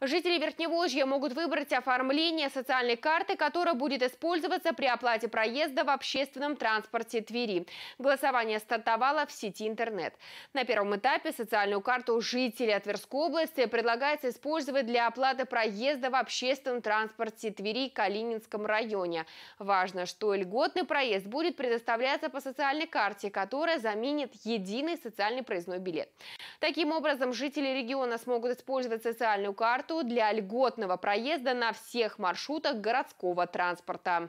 Жители Верхневолжья могут выбрать оформление социальной карты, которая будет использоваться при оплате проезда в общественном транспорте Твери. Голосование стартовало в сети интернет. На первом этапе социальную карту жителей Тверской области предлагается использовать для оплаты проезда в общественном транспорте Твери в Калининском районе. Важно, что льготный проезд будет предоставляться по социальной карте, которая заменит единый социальный проездной билет. Таким образом, жители региона смогут использовать социальную карту для льготного проезда на всех маршрутах городского транспорта.